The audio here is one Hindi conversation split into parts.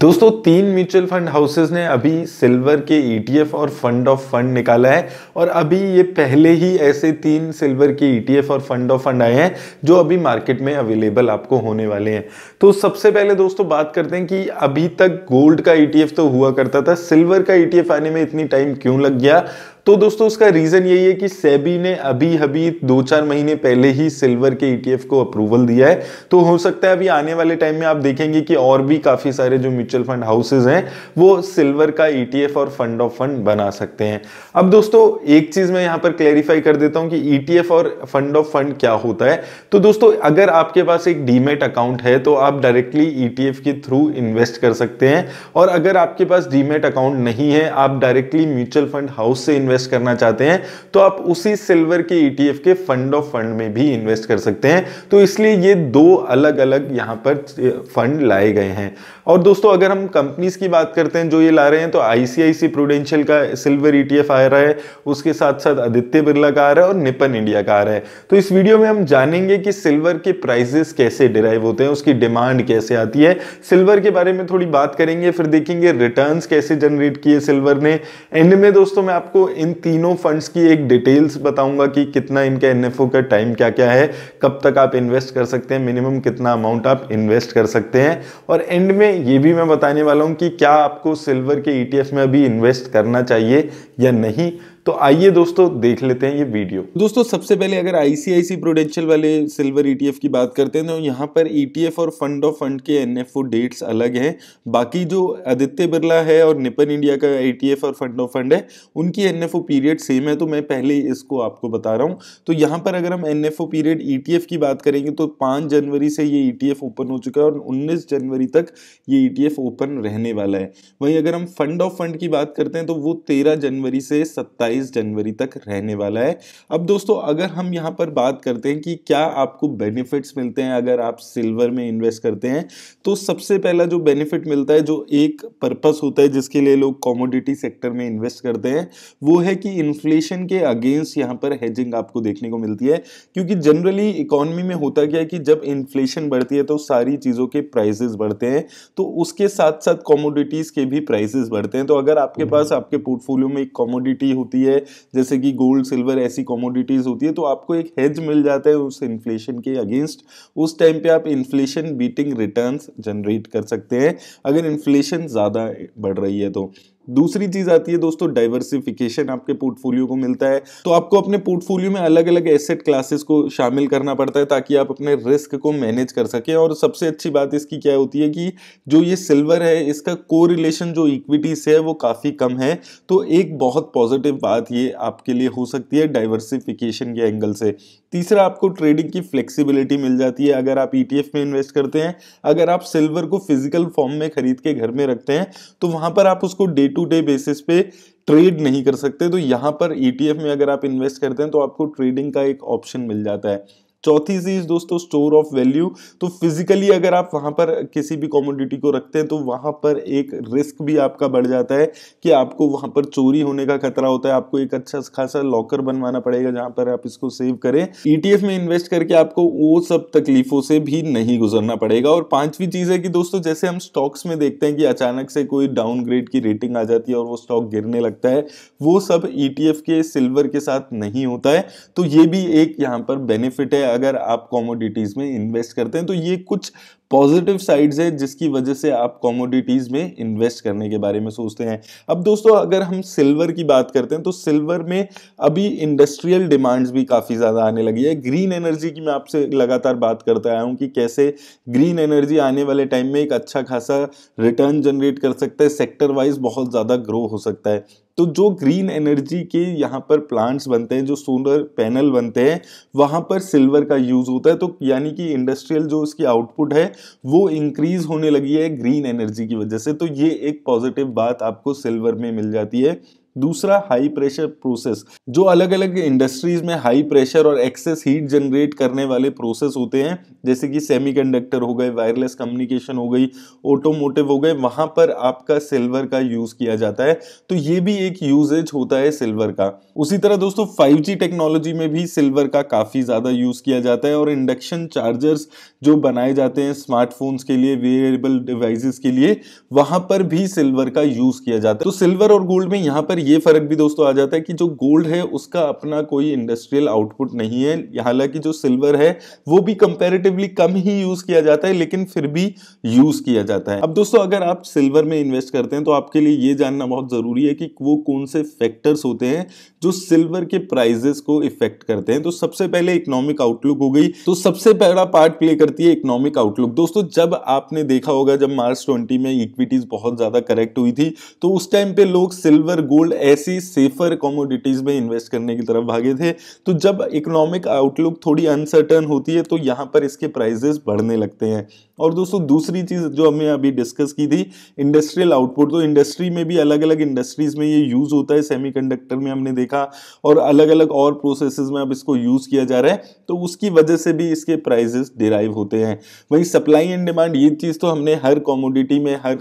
दोस्तों तीन म्यूचुअल फंड हाउसेज ने अभी सिल्वर के ईटीएफ e और फंड ऑफ फंड निकाला है और अभी ये पहले ही ऐसे तीन सिल्वर के ईटीएफ e और फंड ऑफ फंड आए हैं जो अभी मार्केट में अवेलेबल आपको होने वाले हैं तो सबसे पहले दोस्तों बात करते हैं कि अभी तक गोल्ड का ईटीएफ e तो हुआ करता था सिल्वर का ईटीएफ आने में इतनी टाइम क्यों लग गया तो दोस्तों उसका रीज़न यही है कि सेबी ने अभी अभी दो चार महीने पहले ही सिल्वर के ईटीएफ e को अप्रूवल दिया है तो हो सकता है अभी आने वाले टाइम में आप देखेंगे कि और भी काफ़ी सारे जो म्यूचुअल फंड हाउसेज हैं वो सिल्वर का ईटीएफ e और फंड ऑफ फंड बना सकते हैं अब दोस्तों एक चीज़ मैं यहां पर क्लैरिफाई कर देता हूं कि ईटीएफ e और फंड ऑफ फंड क्या होता है तो दोस्तों अगर आपके पास एक डीमेट अकाउंट है तो आप डायरेक्टली ईटीएफ के थ्रू इन्वेस्ट कर सकते हैं और अगर आपके पास डीमेट अकाउंट नहीं है आप डायरेक्टली म्यूचुअल फंड हाउस से इन्वेस्ट इन्वेस्ट करना चाहते हैं तो आप उसी सिल्वर के ईटीएफ e के फंड ऑफ फंड में भी इन्वेस्ट कर सकते हैं तो इसलिए ये दो अलग अलग यहाँ पर फंड लाए गए हैं और दोस्तों अगर हम कंपनीज़ की बात करते हैं जो ये ला रहे हैं तो आईसीआईसी प्रूडेंशियल का सिल्वर ईटीएफ e आ रहा है उसके साथ साथ आदित्य बिरला का आ रहा है और निपन इंडिया का आ रहा है तो इस वीडियो में हम जानेंगे कि सिल्वर के प्राइजेस कैसे डिराइव होते हैं उसकी डिमांड कैसे आती है सिल्वर के बारे में थोड़ी बात करेंगे फिर देखेंगे रिटर्न कैसे जनरेट किए सिल्वर ने एंड में दोस्तों मैं आपको इन तीनों फंड्स की एक डिटेल्स बताऊंगा कि कितना इनका एन का टाइम क्या क्या है कब तक आप इन्वेस्ट कर सकते हैं मिनिमम कितना अमाउंट आप इन्वेस्ट कर सकते हैं और एंड में ये भी मैं बताने वाला हूँ कि क्या आपको सिल्वर के ईटीएफ e में अभी इन्वेस्ट करना चाहिए या नहीं तो आइए दोस्तों देख लेते हैं ये वीडियो दोस्तों सबसे पहले अगर आईसीआईसी प्रोडेंशियल वाले सिल्वर ईटीएफ e की बात करते हैं तो यहाँ पर ईटीएफ e और फंड ऑफ फंड के एनएफओ डेट्स अलग हैं बाकी जो आदित्य बिरला है और निपन इंडिया का ईटीएफ e और फंड ऑफ फंड है उनकी एन पीरियड सेम है तो मैं पहले इसको आपको बता रहा हूँ तो यहाँ पर अगर हम एन पीरियड ईटीएफ की बात करेंगे तो पाँच जनवरी से ये ईटीएफ ओपन हो चुका है और उन्नीस जनवरी तक ये ईटीएफ ओपन रहने वाला है वहीं अगर हम फंड ऑफ फंड की बात करते हैं तो वो तेरह जनवरी से सत्ताईस सत्ताईस जनवरी तक रहने वाला है अब दोस्तों अगर हम यहाँ पर बात करते हैं कि क्या आपको बेनिफिट्स मिलते हैं अगर आप सिल्वर में इन्वेस्ट करते हैं तो सबसे पहला जो बेनिफिट मिलता है जो एक पर्पस होता है जिसके लिए लोग कॉमोडिटी सेक्टर में इन्वेस्ट करते हैं वो है कि इन्फ्लेशन के अगेंस्ट यहाँ पर हेजिंग आपको देखने को मिलती है क्योंकि जनरली इकोनॉमी में होता क्या है कि जब इन्फ्लेशन बढ़ती है तो सारी चीज़ों के प्राइजेस बढ़ते हैं तो उसके साथ साथ कॉमोडिटीज़ के भी प्राइजेस बढ़ते हैं तो अगर आपके पास आपके पोर्टफोलियो में एक कॉमोडिटी होती है है जैसे कि गोल्ड सिल्वर ऐसी कॉमोडिटीज़ होती है तो आपको एक हेज मिल जाता है उस इन्फ्लेशन के अगेंस्ट उस टाइम पे आप इन्फ्लेशन बीटिंग रिटर्न्स जनरेट कर सकते हैं अगर इन्फ्लेशन ज़्यादा बढ़ रही है तो दूसरी चीज आती है दोस्तों डाइवर्सिफिकेशन आपके पोर्टफोलियो को मिलता है तो आपको अपने पोर्टफोलियो में अलग अलग एसेट क्लासेस को शामिल करना पड़ता है ताकि आप अपने रिस्क को मैनेज कर सकें और सबसे अच्छी बात इसकी क्या होती है कि जो ये सिल्वर है इसका को रिलेशन जो इक्विटी से है वो काफ़ी कम है तो एक बहुत पॉजिटिव बात ये आपके लिए हो सकती है डाइवर्सिफिकेशन के एंगल से तीसरा आपको ट्रेडिंग की फ्लेक्सिबिलिटी मिल जाती है अगर आप ईटीएफ e में इन्वेस्ट करते हैं अगर आप सिल्वर को फिजिकल फॉर्म में खरीद के घर में रखते हैं तो वहां पर आप उसको डे टू डे बेसिस पे ट्रेड नहीं कर सकते तो यहाँ पर ईटीएफ e में अगर आप इन्वेस्ट करते हैं तो आपको ट्रेडिंग का एक ऑप्शन मिल जाता है चौथी चीज दोस्तों स्टोर ऑफ वैल्यू तो फिजिकली अगर आप वहां पर किसी भी कॉमोडिटी को रखते हैं तो वहां पर एक रिस्क भी आपका बढ़ जाता है कि आपको वहां पर चोरी होने का खतरा होता है आपको एक अच्छा खासा लॉकर बनवाना पड़ेगा जहां पर आप इसको सेव करें ईटीएफ e में इन्वेस्ट करके आपको वो सब तकलीफों से भी नहीं गुजरना पड़ेगा और पांचवी चीज है कि दोस्तों जैसे हम स्टॉक्स में देखते हैं कि अचानक से कोई डाउनग्रेड की रेटिंग आ जाती है और वो स्टॉक गिरने लगता है वो सब ईटीएफ e के सिल्वर के साथ नहीं होता है तो ये भी एक यहाँ पर बेनिफिट है अगर आप कॉमोडिटीज़ में इन्वेस्ट करते हैं तो ये कुछ पॉजिटिव साइड्स है जिसकी वजह से आप कॉमोडिटीज़ में इन्वेस्ट करने के बारे में सोचते हैं अब दोस्तों अगर हम सिल्वर की बात करते हैं तो सिल्वर में अभी इंडस्ट्रियल डिमांड्स भी काफ़ी ज़्यादा आने लगी है ग्रीन एनर्जी की मैं आपसे लगातार बात करता आया हूँ कि कैसे ग्रीन एनर्जी आने वाले टाइम में एक अच्छा खासा रिटर्न जनरेट कर सकता है सेक्टर वाइज बहुत ज़्यादा ग्रो हो सकता है तो जो ग्रीन एनर्जी के यहाँ पर प्लांट्स बनते हैं जो सोलर पैनल बनते हैं वहाँ पर सिल्वर का यूज़ होता है तो यानी कि इंडस्ट्रियल जो उसकी आउटपुट है वो इंक्रीज होने लगी है ग्रीन एनर्जी की वजह से तो ये एक पॉजिटिव बात आपको सिल्वर में मिल जाती है दूसरा हाई प्रेशर प्रोसेस जो अलग अलग इंडस्ट्रीज में हाई प्रेशर और एक्सेस हीट जनरेट करने वाले प्रोसेस होते हैं जैसे कि सेमीकंडक्टर हो गए वायरलेस कम्युनिकेशन हो गई ऑटोमोटिव हो गए वहां पर आपका सिल्वर का यूज़ किया जाता है तो ये भी एक यूजेज होता है सिल्वर का उसी तरह दोस्तों फाइव टेक्नोलॉजी में भी सिल्वर का काफ़ी ज़्यादा यूज़ किया जाता है और इंडक्शन चार्जर्स जो बनाए जाते हैं स्मार्टफोन्स के लिए वेरिएबल डिवाइसेस के लिए वहां पर भी सिल्वर का यूज़ किया जाता है तो सिल्वर और गोल्ड में यहाँ पर ये फ़र्क भी दोस्तों आ जाता है कि जो गोल्ड है उसका अपना कोई इंडस्ट्रियल आउटपुट नहीं है हालांकि जो सिल्वर है वो भी कंपेरेटिवली कम ही यूज़ किया जाता है लेकिन फिर भी यूज़ किया जाता है अब दोस्तों अगर आप सिल्वर में इन्वेस्ट करते हैं तो आपके लिए ये जानना बहुत ज़रूरी है कि वो कौन से फैक्टर्स होते हैं जो सिल्वर के प्राइजेस को इफेक्ट करते हैं तो सबसे पहले इकोनॉमिक आउटलुक हो गई तो सबसे पहला पार्ट प्ले करती है इकोनॉमिक आउटलुक दोस्तों जब आपने देखा होगा जब मार्च ट्वेंटी में इक्विटीज बहुत ज़्यादा करेक्ट हुई थी तो उस टाइम पे लोग सिल्वर गोल्ड ऐसी सेफर कॉमोडिटीज़ में इन्वेस्ट करने की तरफ भागे थे तो जब इकोनॉमिक आउटलुक थोड़ी अनसर्टन होती है तो यहाँ पर इसके प्राइजेस बढ़ने लगते हैं और दोस्तों दूसरी चीज़ जो हमने अभी डिस्कस की थी इंडस्ट्रियल आउटपुट तो इंडस्ट्री में भी अलग अलग इंडस्ट्रीज़ में ये यूज़ होता है सेमीकंडक्टर में हमने देखा और अलग अलग और प्रोसेसेस में अब इसको यूज़ किया जा रहा है तो उसकी वजह से भी इसके प्राइजेस डिराइव होते हैं वहीं सप्लाई एंड डिमांड ये चीज़ तो हमने हर कॉमोडिटी में हर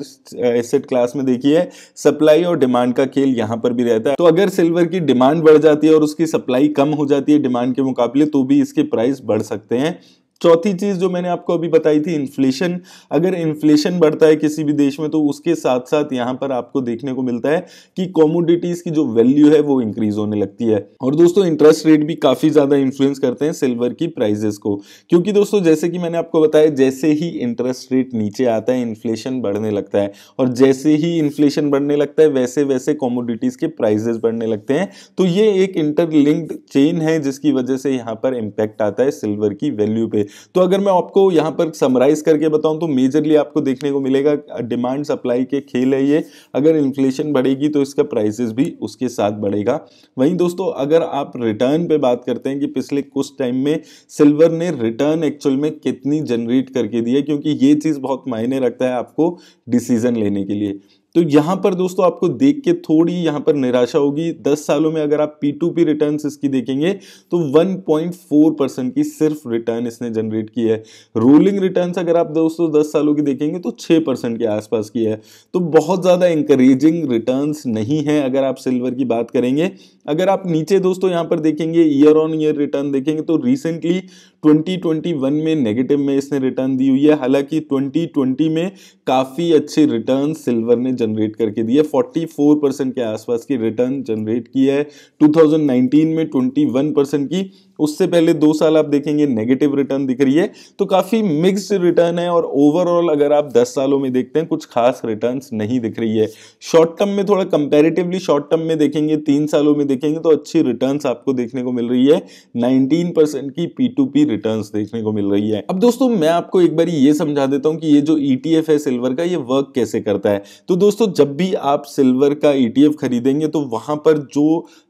एसेट क्लास में देखी है सप्लाई और डिमांड का खेल यहाँ पर भी रहता है तो अगर सिल्वर की डिमांड बढ़ जाती है और उसकी सप्लाई कम हो जाती है डिमांड के मुकाबले तो भी इसके प्राइस बढ़ सकते हैं चौथी चीज़ जो मैंने आपको अभी बताई थी इन्फ्लेशन अगर इन्फ्लेशन बढ़ता है किसी भी देश में तो उसके साथ साथ यहाँ पर आपको देखने को मिलता है कि कॉमोडिटीज़ की जो वैल्यू है वो इंक्रीज होने लगती है और दोस्तों इंटरेस्ट रेट भी काफ़ी ज़्यादा इन्फ्लुएंस करते हैं सिल्वर की प्राइजेस को क्योंकि दोस्तों जैसे कि मैंने आपको बताया जैसे ही इंटरेस्ट रेट नीचे आता है इन्फ्लेशन बढ़ने लगता है और जैसे ही इन्फ्लेशन बढ़ने लगता है वैसे वैसे कॉमोडिटीज़ के प्राइजेस बढ़ने लगते हैं तो ये एक इंटरलिंक्ड चेन है जिसकी वजह से यहाँ पर इम्पैक्ट आता है सिल्वर की वैल्यू पे तो अगर मैं आपको यहाँ पर समराइज करके बताऊँ तो मेजरली आपको देखने को मिलेगा डिमांड सप्लाई के खेल है ये अगर इन्फ्लेशन बढ़ेगी तो इसका प्राइसेस भी उसके साथ बढ़ेगा वहीं दोस्तों अगर आप रिटर्न पे बात करते हैं कि पिछले कुछ टाइम में सिल्वर ने रिटर्न एक्चुअल में कितनी जनरेट करके दी है क्योंकि ये चीज़ बहुत मायने रखता है आपको डिसीजन लेने के लिए तो यहाँ पर दोस्तों आपको देख के थोड़ी यहां पर निराशा होगी 10 सालों में अगर आप पी टू पी रिटर्न इसकी देखेंगे तो 1.4 परसेंट की सिर्फ रिटर्न इसने जनरेट की है रोलिंग रिटर्न अगर आप दोस्तों 10 सालों की देखेंगे तो 6 परसेंट के आसपास की है तो बहुत ज़्यादा इंकरेजिंग रिटर्न नहीं है अगर आप सिल्वर की बात करेंगे अगर आप नीचे दोस्तों यहाँ पर देखेंगे ईयर ऑन ईयर रिटर्न देखेंगे तो रिसेंटली 2021 में नेगेटिव में इसने रिटर्न दी हुई है हालांकि 2020 में काफ़ी अच्छे रिटर्न सिल्वर ने जनरेट करके दिए 44 परसेंट के आसपास की रिटर्न जनरेट की है 2019 में 21 परसेंट की उससे पहले दो साल आप देखेंगे नेगेटिव रिटर्न दिख रही है तो काफ़ी मिक्स्ड रिटर्न है और ओवरऑल अगर आप 10 सालों में देखते हैं कुछ खास रिटर्न नहीं दिख रही है शॉर्ट टर्म में थोड़ा कंपेरेटिवली शॉर्ट टर्म में देखेंगे तीन सालों में देखेंगे तो अच्छी रिटर्न आपको देखने को मिल रही है नाइनटीन की पी टू पी रिटर्न देखने को मिल रही है अब दोस्तों मैं आपको एक बार ये समझा देता हूँ कि ये जो ई e है सिल्वर का ये वर्क कैसे करता है तो दोस्तों जब भी आप सिल्वर का ई e खरीदेंगे तो वहां पर जो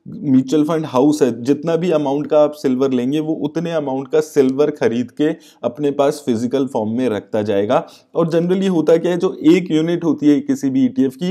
म्यूचुअल फंड हाउस है जितना भी अमाउंट का आप सिल्वर सिल्वर लेंगे वो उतने अमाउंट का सिल्वर खरीद के अपने पास फिजिकल फॉर्म में रखता जाएगा और जनरली होता क्या है जो एक यूनिट होती है किसी भी ईटीएफ e की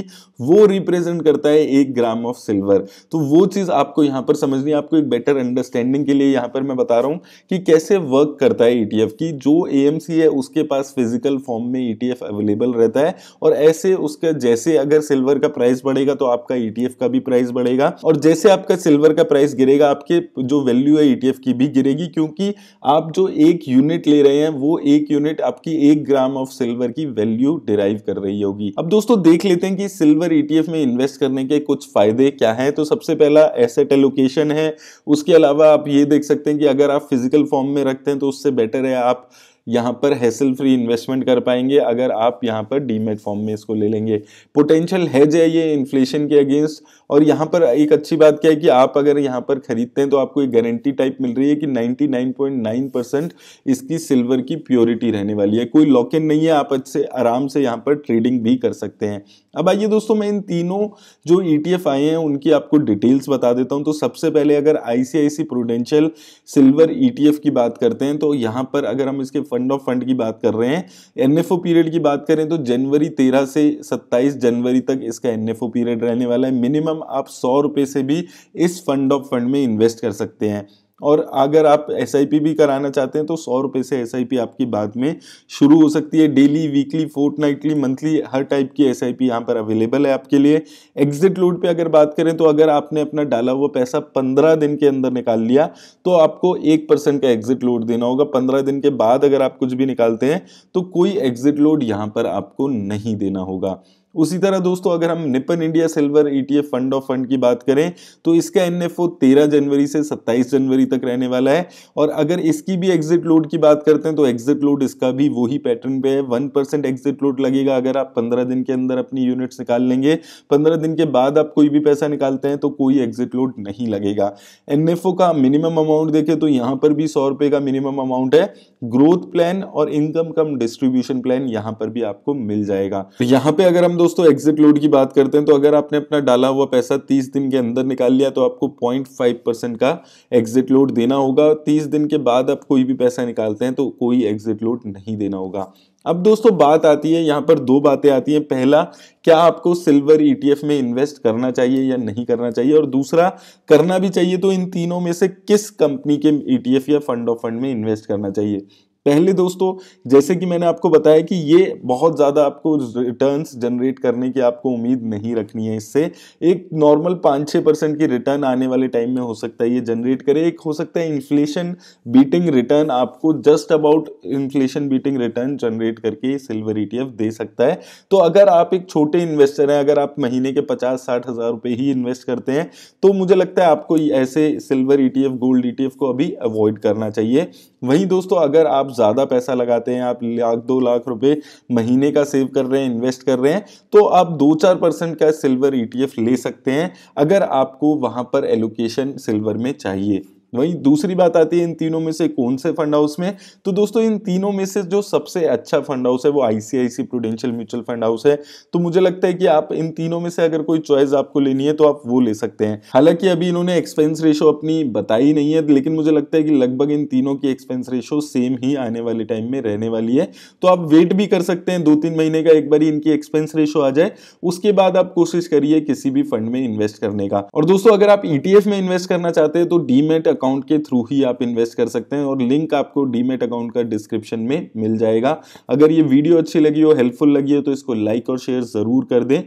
वो रिप्रेजेंट करता है एक ग्राम ऑफ सिल्वर तो वो चीज़ आपको यहां पर समझनी है आपको एक बेटर अंडरस्टैंडिंग के लिए यहां पर मैं बता रहा हूं कि कैसे वर्क करता है ईटीएफ e की जो ए है उसके पास फिजिकल फॉर्म में ई e अवेलेबल रहता है और ऐसे उसका जैसे अगर सिल्वर का प्राइस बढ़ेगा तो आपका ईटीएफ का भी प्राइस बढ़ेगा और जैसे आपका सिल्वर का प्राइस गिरेगा आपके जो वैल्यू है ई एफ की भी गिरेगी क्योंकि आप जो एक यूनिट ले रहे हैं वो एक यूनिट आपकी एक ग्राम ऑफ सिल्वर की वैल्यू डिराइव कर रही होगी अब दोस्तों देख लेते हैं कि सिल्वर ईटीएफ e में इन्वेस्ट करने के कुछ फायदे क्या हैं तो सबसे पहला एसेट एलोकेशन है उसके अलावा आप ये देख सकते हैं कि अगर आप फिजिकल फॉर्म में रखते हैं तो उससे बेटर है आप यहाँ पर हैसल फ्री इन्वेस्टमेंट कर पाएंगे अगर आप यहाँ पर डीमेट फॉर्म में इसको ले लेंगे पोटेंशियल हैज है ये इन्फ्लेशन के अगेंस्ट और यहाँ पर एक अच्छी बात क्या है कि आप अगर यहाँ पर खरीदते हैं तो आपको एक गारंटी टाइप मिल रही है कि 99.9 परसेंट इसकी सिल्वर की प्योरिटी रहने वाली है कोई लॉक इन नहीं है आप अच्छे आराम से यहाँ पर ट्रेडिंग भी कर सकते हैं अब आइए दोस्तों मैं इन तीनों जो ईटीएफ e आए हैं उनकी आपको डिटेल्स बता देता हूं तो सबसे पहले अगर आईसीआईसी प्रोडेंशियल सिल्वर ईटीएफ की बात करते हैं तो यहां पर अगर हम इसके फंड ऑफ फंड की बात कर रहे हैं एनएफओ पीरियड की बात करें तो जनवरी 13 से 27 जनवरी तक इसका एनएफओ पीरियड रहने वाला है मिनिमम आप सौ से भी इस फंड ऑफ फंड में इन्वेस्ट कर सकते हैं और अगर आप एस भी कराना चाहते हैं तो सौ रुपये से एस आपकी बाद में शुरू हो सकती है daily weekly fortnightly monthly हर टाइप की एस आई यहाँ पर अवेलेबल है आपके लिए एग्जिट लोड पे अगर बात करें तो अगर आपने अपना डाला हुआ पैसा पंद्रह दिन के अंदर निकाल लिया तो आपको एक परसेंट का एग्जिट लोड देना होगा पंद्रह दिन के बाद अगर आप कुछ भी निकालते हैं तो कोई एग्जिट लोड यहाँ पर आपको नहीं देना होगा उसी तरह दोस्तों अगर हम Nippon India silver ETF e fund of fund की बात करें तो इसका एनएफओ 13 जनवरी से 27 जनवरी तक रहने वाला है और अगर इसकी भी एग्जिट लोड की बात करते हैं तो एग्जिट लोड इसका भी वही पैटर्न पे है वन परसेंट एग्जिट लोड लगेगा अगर आप पंद्रह दिन के अंदर अपनी यूनिट्स निकाल लेंगे पंद्रह दिन के बाद आप कोई भी पैसा निकालते हैं तो कोई एग्जिट लोड नहीं लगेगा एन का मिनिमम अमाउंट देखें तो यहाँ पर भी सौ का मिनिमम अमाउंट है ग्रोथ प्लान और इनकम कम डिस्ट्रीब्यूशन प्लान यहाँ पर भी आपको मिल जाएगा तो यहाँ पे अगर हम दोस्तों एग्जिट लोड की बात करते हैं तो अगर आपने अपना डाला हुआ पैसा 30 दिन के अंदर निकाल लिया तो आपको 0.5 परसेंट का एग्जिट लोड देना होगा 30 दिन के बाद आप कोई भी पैसा निकालते हैं तो कोई एग्जिट लोड नहीं देना होगा अब दोस्तों बात आती है यहाँ पर दो बातें आती हैं पहला क्या आपको सिल्वर ईटीएफ e में इन्वेस्ट करना चाहिए या नहीं करना चाहिए और दूसरा करना भी चाहिए तो इन तीनों में से किस कंपनी के ईटीएफ e या फंड ऑफ फंड में इन्वेस्ट करना चाहिए पहले दोस्तों जैसे कि मैंने आपको बताया कि ये बहुत ज़्यादा आपको रिटर्न्स जनरेट करने की आपको उम्मीद नहीं रखनी है इससे एक नॉर्मल पाँच छः परसेंट की रिटर्न आने वाले टाइम में हो सकता है ये जनरेट करे एक हो सकता है इन्फ्लेशन बीटिंग रिटर्न आपको just about inflation beating return generate करके सिल्वर ई e दे सकता है तो अगर आप एक छोटे इन्वेस्टर हैं अगर आप महीने के पचास साठ हज़ार ही इन्वेस्ट करते हैं तो मुझे लगता है आपको ऐसे सिल्वर ई गोल्ड ई को अभी अवॉइड करना चाहिए वहीं दोस्तों अगर आप ज़्यादा पैसा लगाते हैं आप लाख दो लाख रुपए महीने का सेव कर रहे हैं इन्वेस्ट कर रहे हैं तो आप दो चार परसेंट का सिल्वर ई e ले सकते हैं अगर आपको वहाँ पर एलोकेशन सिल्वर में चाहिए वहीं दूसरी बात आती है इन तीनों में से कौन से फंड हाउस में तो दोस्तों इन तीनों में से जो सबसे अच्छा फंड हाउस है वो ICICI Prudential mutual fund house है तो मुझे लगता है कि आप इन तीनों में से अगर कोई चॉइस आपको लेनी है तो आप वो ले सकते हैं हालांकि अभी इन्होंने एक्सपेंस रेशो अपनी बताई नहीं है लेकिन मुझे लगता है कि लगभग इन तीनों की एक्सपेंस रेशो सेम ही आने वाले टाइम में रहने वाली है तो आप वेट भी कर सकते हैं दो तीन महीने का एक बार इनकी एक्सपेंस रेशो आ जाए उसके बाद आप कोशिश करिए किसी भी फंड में इन्वेस्ट करने का और दोस्तों अगर आप ईटीएफ e में इन्वेस्ट करना चाहते हैं तो डीमेट अकाउंट अकाउंट के थ्रू ही आप इन्वेस्ट कर सकते हैं और लिंक आपको डीमेट अकाउंट का डिस्क्रिप्शन में मिल जाएगा अगर ये वीडियो अच्छी लगी हो हेल्पफुल लगी हो तो इसको लाइक और शेयर ज़रूर कर दें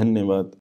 धन्यवाद